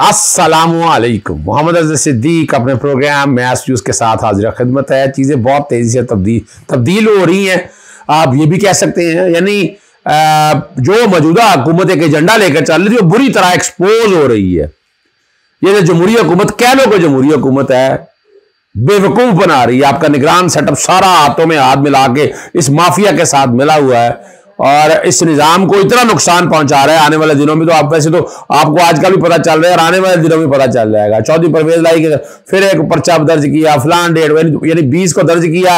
मोहम्मद सिद्दीक अपने programme math use के साथ हाजिर खिदमत है चीज़ें बहुत तेज़ी से तब्दील तब्दील हो रही हैं आप ये भी कह सकते हैं यानी जो मौजूदा हुकूमत एक एजेंडा लेकर चल रही है वो बुरी तरह एक्सपोज हो रही है ये जो जमहूरी हुकूमत कह लो कि जमहूरी हुकूमत है बेवकूफ़ बना रही है आपका निगरान सेटअप सारा हाथों में हाथ मिला के इस माफिया के साथ मिला हुआ है और इस निज़ाम को इतना नुकसान पहुंचा रहा है आने वाले दिनों में तो आप वैसे तो आपको आज का भी पता चल रहा है और आने वाले दिनों में पता चल जाएगा चौधरी परवेज लाई के फिर एक पर्चा दर्ज किया फलान डेट यानी बीस को दर्ज किया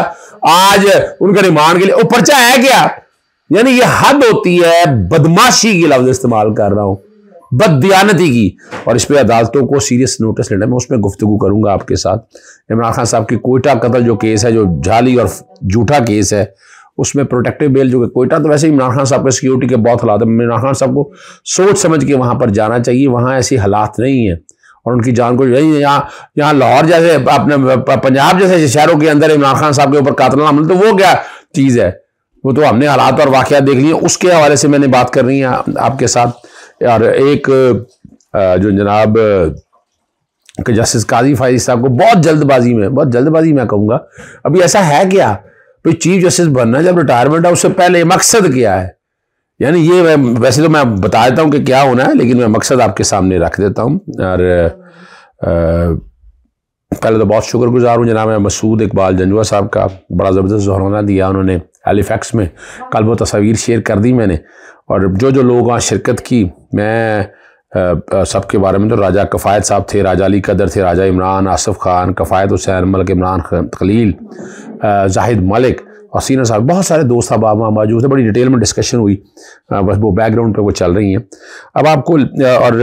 आज उनका रिमांड के लिए वो पर्चा है क्या यानी ये हद होती है बदमाशी की लफ्ज इस्तेमाल कर रहा हूं बदयानती की और इस पर अदालतों को सीरियस नोटिस लेना मैं उसमें गुफ्तु करूंगा आपके साथ इमरान खान साहब की कोयटा कतल जो केस है जो जाली और जूठा केस है उसमें प्रोटेक्टिव बेल जो कोयटा तो वैसे ही इमरान खान साहब के सिक्योरिटी के बहुत हालात है इमरान खान साहब को सोच समझ के वहाँ पर जाना चाहिए वहाँ ऐसी हालात नहीं है और उनकी जान को नहीं यहाँ यहाँ लाहौर जैसे अपने पंजाब जैसे शहरों के अंदर इमरान खान साहब के ऊपर कातला हमला तो वो क्या चीज़ है वो तो हमने हालात और वाक़ देख लिए उसके हवाले से मैंने बात कर रही है आपके साथ और एक जो जनाब जस्टिस काजी फायदी साहब को बहुत जल्दबाजी में बहुत जल्दबाजी मैं कहूँगा अभी ऐसा है क्या भाई तो चीफ जस्टिस बनना जब रिटायरमेंट है उससे पहले मकसद क्या है यानी ये वैसे तो मैं बता देता हूँ कि क्या होना है लेकिन मैं मकसद आपके सामने रख देता हूँ और पहले तो बहुत शुक्रगुजार हूँ जनाब मसूद इकबाल जंजुआ साहब का बड़ा ज़बरदस्त जहराना दिया उन्होंने एलिफैक्स में कल वो तस्वीर शेयर कर दी मैंने और जो जो लोगों शिरकत की मैं सब के बारे में तो राजा कफ़ायत साहब थे राजा अली कदर थे राजा इमरान आसफ़ खान कफ़ायत हुसैन मलिक इमरान खलील जाहिद मलिक और सीनियर साहब बहुत सारे दोस्त अब आप वहाँ मौजूद थे बड़ी डिटेल में डिस्कशन हुई बस वो बैकग्राउंड पे वो चल रही हैं अब आपको और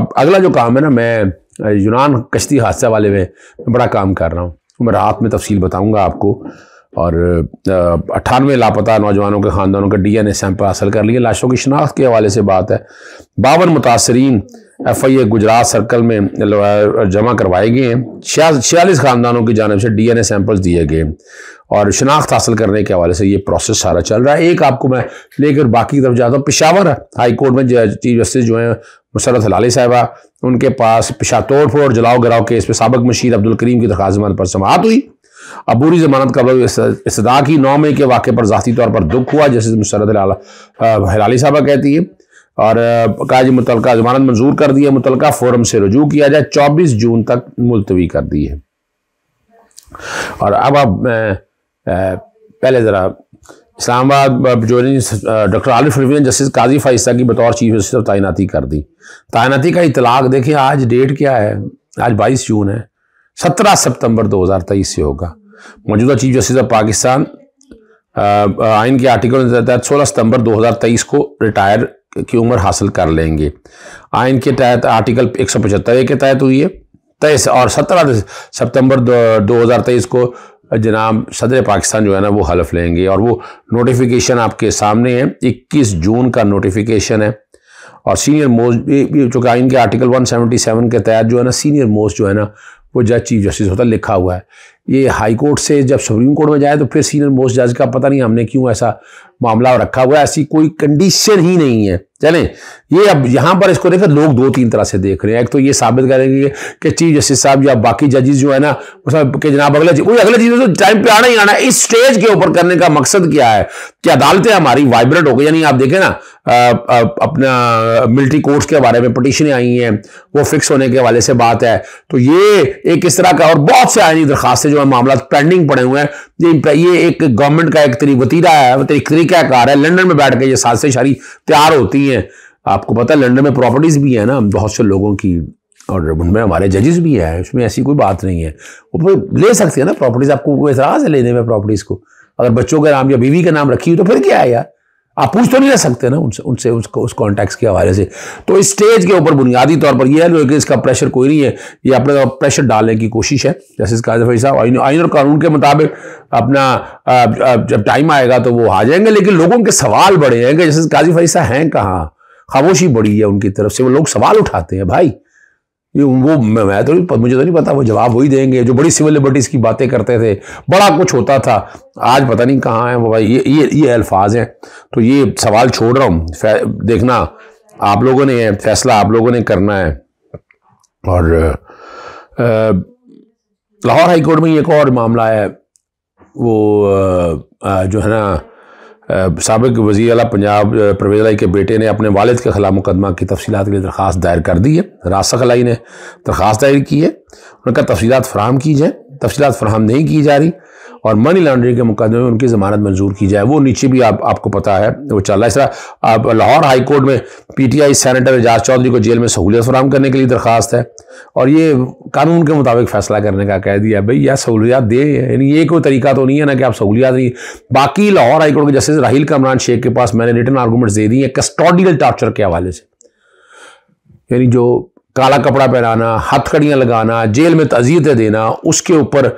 अब अगला जो काम है ना मैं यूनान कश्ती हादसा वाले में बड़ा काम कर रहा हूँ तो मैं रात में तफसील बताऊँगा आपको और अट्ठानवे लापता नौजवानों के ख़ानदानों के डीएनए सैंपल हासिल कर लिए लाशों की शनाख्त के हवाले से बात है बावन मुतासरीन F I A Gujrat circle में जमा करवाए गए हैं छियालीस ख़ानदानों की जानब से डी एन ए सैम्पल्स दिए गए और शनाख्त हासिल करने के हवाले से ये प्रोसेस सारा चल रहा है एक आपको मैं लेकर बाकी तरफ जाता हूँ पिशावर हाई कोर्ट में चीफ जस्टिस जो है मुसरत हलाली साहबा उनके पास पिशा तोड़ फोड़ जलाओ गराव केस पे सबक मशीर अब्दुल करीम की दरखास्त पर समाप्त हुई अबूरी जमानत कबल इसदा की नौ मई के वाक़े पर ज़ाती तौर पर दुख हुआ जैसे मुशरत हिलाली साहबा कहती है और कहा जी मुतल जमानत मंजूर कर दी है मुतल फोरम से रजू किया जाए चौबीस जून तक मुलतवी कर दी है और अब आप पहले ज़रा इस्लामाबाद जो डॉक्टर आलिफ रवीन ने जस्टिस काजी फाइसा की बतौर चीफ जस्टिस तैनाती कर दी तैनाती का इतलाक देखिए आज डेट क्या है आज बाईस जून है सत्रह सितंबर 2023 से होगा मौजूदा चीफ जस्टिस ऑफ पाकिस्तान आइन के आर्टिकल के तहत सोलह सितंबर 2023 को रिटायर की उम्र हासिल कर लेंगे आइन के तहत आर्टिकल एक सौ पचहत्तर के तहत हुई है तेईस और सत्रह सितंबर दो हज़ार तेईस को जनाब सदर पाकिस्तान जो है ना वो हलफ लेंगे और वो नोटिफिकेशन आपके सामने है 21 जून का नोटिफिकेशन है और सीनियर मोस्ट चूँकि आइन के आर्टिकल 177 के तहत जो है ना सीनियर मोस्ट जो है ना वो जज चीफ जस्टिस होता लिखा हुआ है ये हाई कोर्ट से जब सुप्रीम कोर्ट में जाए तो फिर सीनियर मोस्ट जज का पता नहीं हमने क्यों ऐसा मामला रखा हुआ है ऐसी कोई कंडीशन ही नहीं है चले ये अब यहां पर इसको देखकर लोग दो तीन तरह से देख रहे हैं एक तो ये साबित करेंगे कि चीफ जस्टिस साहब या बाकी जजेज जो है ना के जनाब अगले कोई अगले चीज तो टाइम पे आना ही आना इस स्टेज के ऊपर करने का मकसद क्या है कि अदालतें हमारी वाइब्रेंट हो गई यानी आप देखें ना आ, आ, अपना मिलिट्री कोर्ट्स के बारे में पटिशनें आई हैं वो फिक्स होने के हवाले से बात है तो ये एक इस तरह का और बहुत से आयनी दरखास्तें जो है मामला पेंडिंग पड़े हुए हैं ये एक गवर्नमेंट का एक तरी वतीरा है तरीक़ाकार है लंदन में बैठ के ये साजिशें शारी तैयार होती हैं आपको पता है लंदन में प्रॉपर्टीज़ भी हैं ना बहुत से लोगों की और उनमें हमारे जजेस भी हैं उसमें ऐसी कोई बात नहीं है वो ले सकते हैं ना प्रॉपर्टीज़ आपको एतराज़ है लेने में प्रॉपर्टीज़ को अगर बच्चों के नाम या बीवी का नाम रखी हो तो फिर क्या है यार आप पूछ तो नहीं रह सकते ना उनसे उनसे उसको उस कॉन्टैक्ट के हवाले से तो इस स्टेज के ऊपर बुनियादी तौर पर यह है कि इसका प्रेशर कोई नहीं है ये अपने प्रेशर डालने की कोशिश है जस्टिस भाई साहब आइन आइन और कानून के मुताबिक अपना जब टाइम आएगा तो वो आ जाएंगे लेकिन लोगों के सवाल बड़े हैं कि जस्टिस काजी साहब हैं कहाँ खामोशी बड़ी है उनकी तरफ से वो लोग सवाल उठाते हैं भाई ये वो मैं तो मुझे तो नहीं पता वो जवाब वही देंगे जो बड़ी सिविल लिबर्टीज़ की बातें करते थे बड़ा कुछ होता था आज पता नहीं कहाँ है वो भाई ये ये ये अल्फाज हैं तो ये सवाल छोड़ रहा हूँ देखना आप लोगों ने फैसला आप लोगों ने करना है और लाहौर हाईकोर्ट में एक और मामला है वो आ, आ, जो है ना सबक वजी अला पंजाब परवेज लाई के बेटे ने अपने वालद के खिलाफ मुकदमा की तफसीत के लिए दरख्वास्त दायर कर दी है रास्ता खलाई ने दरख्वास्त दायर की है उनका तफसीत फराम की जाए तफसीत फ्राहम नहीं की जा रही और मनी लॉन्ड्रिंग के मुकदमे में उनकी ज़मानत मंजूर की जाए वो नीचे भी आप आपको पता है वो चल रहा है इस तरह आप लाहौर हाईकोर्ट में P T I senator Ejaz Chaudhry को जेल में सहूलियत फराम करने के लिए दरख्वास्त है और ये कानून के मुताबिक फैसला करने का कह दिया भाई यह सहूलियात दे यानी ये कोई तरीका तो नहीं है ना कि आप सहूलियात नहीं बाकी लाहौर हाईकोर्ट के जस्टिस राहल कमरान शेख के पास मैंने रिटर्न आर्गूमेंट्स दे दी हैं कस्टोडियल टॉर्चर के हवाले से यानी जो काला कपड़ा पहनाना हथकड़ियाँ लगाना जेल में तजियतें देना उसके ऊपर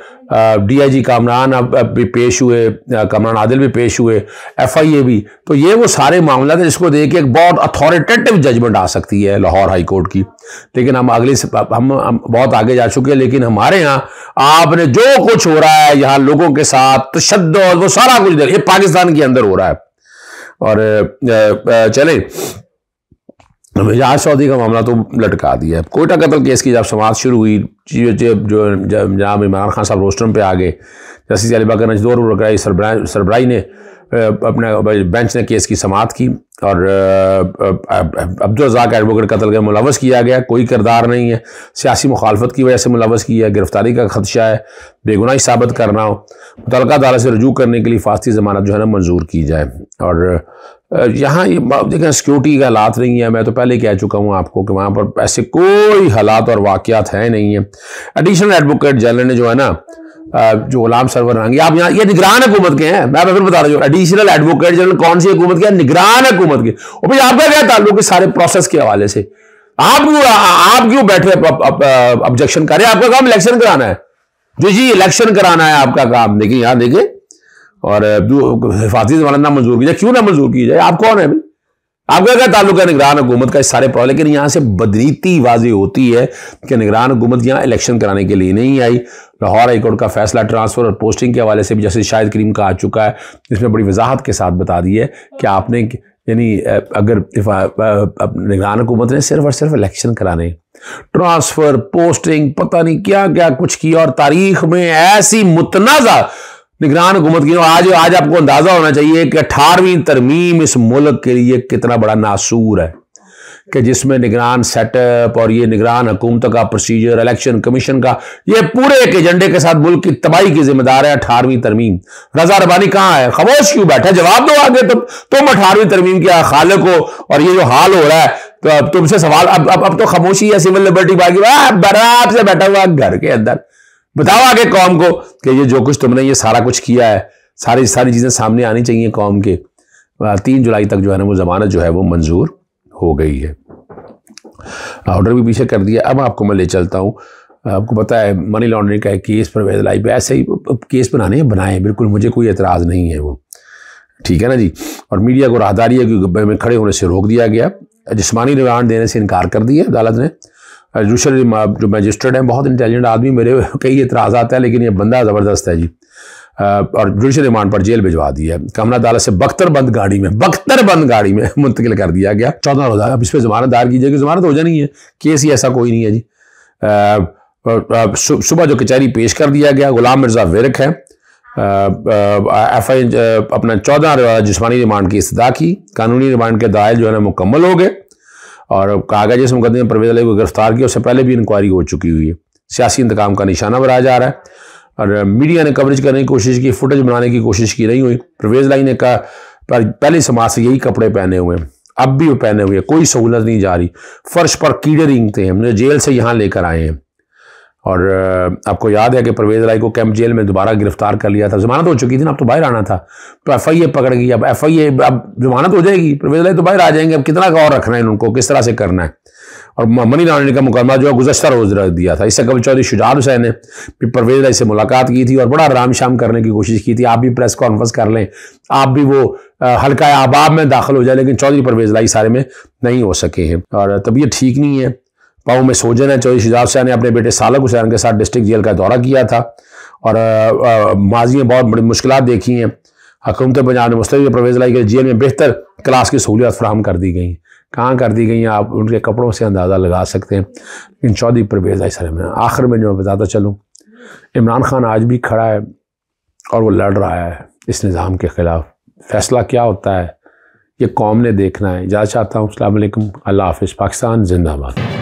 डीआईजी कामरान अब भी पेश हुए कामरान आदिल भी पेश हुए एफआईए भी तो ये वो सारे मामला थे जिसको देख के एक बहुत अथॉरिटेटिव जजमेंट आ सकती है लाहौर हाई कोर्ट की लेकिन हम अगले हम, हम बहुत आगे जा चुके हैं लेकिन हमारे यहाँ आपने जो कुछ हो रहा है यहाँ लोगों के साथ तशद वो सारा कुछ ये पाकिस्तान के अंदर हो रहा है और चले एजाज सऊदी का मामला तो लटका दिया है कोयटा कत्ल केस की जब समाज शुरू हुई जो जो जनाब इमरान खान साहब रोस्टम पे आ गए जस्टिस अली बकर नजदोर सरबराई ने अपना बेंच ने केस की समाप्त की और रजाक एडवोकेट कतल का मुलवस किया गया कोई किरदार नहीं है सियासी मुखालफत की वजह से मुलवस किया गिरफ्तारी का खदशा है बेगुनाही साबित करना हो मुतल अदालत से रजू करने के लिए फास्ती जमानत जो है ना मंजूर की जाए और यहाँ ये देखें सिक्योरिटी के हालात नहीं है मैं तो पहले कह चुका हूँ आपको कि वहाँ पर ऐसे कोई हालात और वाक़ात हैं नहीं हैं एडिशनल एडवोकेट जनरल ने जो है ना जो गुलाम सरवर रंगी आप यहाँ ये निगरान हुकूमत के हैं मैं फिर बता रहा हूँ एडिशनल एडवोकेट जनरल कौन सी हुकूमत के निगरान हुकूमत के और भाई आपका क्या ताल्लुक है सारे प्रोसेस के हवाले से आप क्यों आप क्यों बैठे ऑब्जेक्शन हैं आपका काम इलेक्शन कराना है जो जी इलेक्शन कराना है आपका काम देखिए यहाँ देखिए और हिफाजी जमाना ना मंजूर की जाए क्यों ना मंजूर की जाए आप कौन है भाई आपका क्या ताल्लुक है निगरान हुकूमत का इस सारे प्रॉब्लम लेकिन यहाँ से बदनीति वाजी होती है कि निगरान हुकूमत यहाँ इलेक्शन कराने के लिए नहीं आई लाहौर हाईकोर्ट का फैसला ट्रांसफर और पोस्टिंग के हवाले से भी जैसे शाहिद करीम का आ चुका है इसमें बड़ी वजाहत के साथ बता दी है कि आपने यानी अगर निगरान हुकूमत ने सिर्फ और सिर्फ इलेक्शन कराने ट्रांसफर पोस्टिंग पता नहीं क्या क्या कुछ किया और तारीख में ऐसी मुतनाज़ा निगरान हुकूमत की आज आज आपको अंदाजा होना चाहिए कि अठारहवीं तरमीम इस मुल्क के लिए कितना बड़ा नासूर है कि जिसमें निगरान सेटअप और ये निगरान हुकूमत का प्रोसीजर इलेक्शन कमीशन का ये पूरे एक एजेंडे के साथ मुल्क की तबाही की जिम्मेदार है अठारहवीं तरमीम रजा रबानी कहाँ है खबोश क्यों बैठा जवाब दो आगे तुम तुम अठारहवीं तरमीम के खालक हो और ये जो हाल हो रहा है तो अब तुमसे सवाल अब अब, अब तो खामोशी है सिविल लिबर्टी बाकी बराब से बैठा हुआ घर के अंदर बताओ आगे कौम को कि ये जो कुछ तुमने ये सारा कुछ किया है सारी सारी चीज़ें सामने आनी चाहिए कौम के तीन जुलाई तक जो है ना वो जमानत जो है वो मंजूर हो गई है ऑर्डर भी पीछे कर दिया अब आपको मैं ले चलता हूँ आपको पता है मनी लॉन्ड्रिंग का केस पर वैध लाइफ ऐसे ही केस बनाने हैं बनाए बिल्कुल मुझे कोई एतराज़ नहीं है वो ठीक है ना जी और मीडिया को राहदारी कि गब्बे में खड़े होने से रोक दिया गया जिसमानी रिमांड देने से इनकार कर दिया अदालत ने जुडिशल जो मजिस्ट्रेट हैं बहुत इंटेलिजेंट आदमी मेरे कई इतराज़ आते है लेकिन ये बंदा ज़बरदस्त है जी और जुडिशल रिमांड पर जेल भिजवा दी है कमरा अदालत से बख्तर बंद गाड़ी में बख्तर बंद गाड़ी में मुंतकिल कर दिया गया चौदह रोजा अब इस पर जमानत दायर की जाएगी जमानत हो जानी है केस ही ऐसा कोई नहीं है जी सुबह जो कचहरी पेश कर दिया गया गुलाम मिर्जा विरक है एफ आई अपना चौदह जिसमानी रिमांड की इस्तः की कानूनी रिमांड के दायल जो है ना मुकम्मल हो गए और कागज़ इस मुकदमे में परवेज अली को गिरफ्तार किया उससे पहले भी इंक्वायरी हो चुकी हुई है सियासी इंतकाम का निशाना बनाया जा रहा है और मीडिया ने कवरेज करने की कोशिश की फुटेज बनाने की कोशिश की नहीं हुई परवेज लाई ने कहा पहले समाज से यही कपड़े पहने हुए हैं अब भी वो पहने हुए हैं कोई सहूलत नहीं जा रही फर्श पर कीड़े रिंगते हैं हमने जेल से यहाँ लेकर आए हैं और आपको याद है कि परवेज राय को कैंप जेल में दोबारा गिरफ्तार कर लिया था जमानत तो हो चुकी थी ना अब तो बाहर आना था तो एफ आई ए पकड़ गई अब एफ आई ए अब जमानत तो हो जाएगी परवेज राय तो बाहर आ जाएंगे अब कितना गौर रखना है इनको किस तरह से करना है और मनी लॉन्ड्रिंग का मुकदमा जो है गुजशत रोज रख दिया था इससे कबल चौधरी शुजात हुसैन ने भी परवेज राय से मुलाकात की थी और बड़ा आराम शाम करने की कोशिश की थी आप भी प्रेस कॉन्फ्रेंस कर लें आप भी वो हल्का आबाब में दाखिल हो जाए लेकिन चौधरी परवेज राय सारे में नहीं हो सके हैं और तबीयत ठीक नहीं है पाऊ में सोजन है चौधरी शिजाब शाह ने अपने बेटे सालक हुसैन के साथ डिस्ट्रिक्ट जेल का दौरा किया था और माजी में बहुत बड़ी मुश्किल देखी हैं हकूमत पंजाब ने मुस्तफ़ प्रवेज़ लाई गई जेल में बेहतर क्लास की सहूलियत फ्राहम कर दी गई कहाँ कर दी गई आप उनके कपड़ों से अंदाज़ा लगा सकते हैं लेकिन चौधरी परवेज लाई सर में आखिर में जो मैं बताता चलूँ इमरान खान आज भी खड़ा है और वो लड़ रहा है इस निज़ाम के ख़िलाफ़ फैसला क्या होता है ये कौम ने देखना है ज़्यादा चाहता हूँ अल्लाम अल्लाह हाफ़ पाकिस्तान जिंदाबाद